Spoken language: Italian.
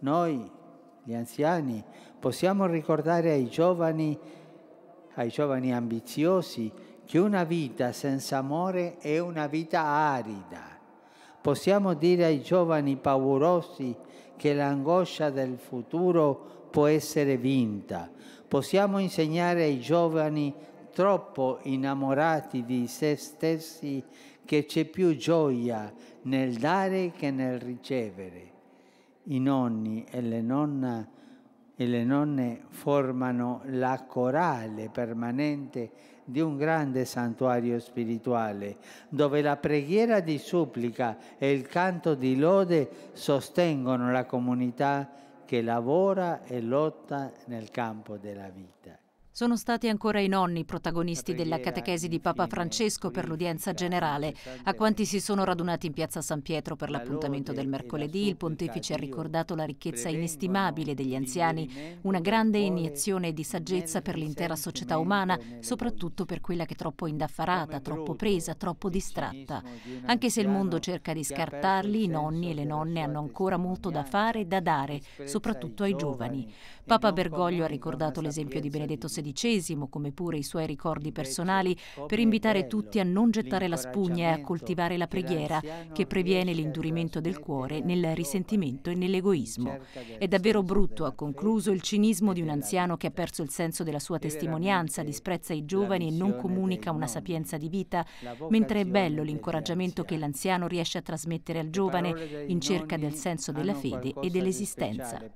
Noi, gli anziani, possiamo ricordare ai giovani, ai giovani ambiziosi, che una vita senza amore è una vita arida. Possiamo dire ai giovani paurosi che l'angoscia del futuro può essere vinta. Possiamo insegnare ai giovani troppo innamorati di se stessi che c'è più gioia nel dare che nel ricevere i nonni e le, nonna, e le nonne formano la corale permanente di un grande santuario spirituale, dove la preghiera di supplica e il canto di lode sostengono la comunità che lavora e lotta nel campo della vita. Sono stati ancora i nonni protagonisti della catechesi di Papa Francesco per l'udienza generale. A quanti si sono radunati in piazza San Pietro per l'appuntamento del mercoledì, il pontefice ha ricordato la ricchezza inestimabile degli anziani, una grande iniezione di saggezza per l'intera società umana, soprattutto per quella che è troppo indaffarata, troppo presa, troppo distratta. Anche se il mondo cerca di scartarli, i nonni e le nonne hanno ancora molto da fare e da dare, soprattutto ai giovani. Papa Bergoglio ha ricordato l'esempio di Benedetto XVI XVI, come pure i suoi ricordi personali, per invitare tutti a non gettare la spugna e a coltivare la preghiera, che previene l'indurimento del cuore nel risentimento e nell'egoismo. È davvero brutto, ha concluso, il cinismo di un anziano che ha perso il senso della sua testimonianza, disprezza i giovani e non comunica una sapienza di vita, mentre è bello l'incoraggiamento che l'anziano riesce a trasmettere al giovane in cerca del senso della fede e dell'esistenza.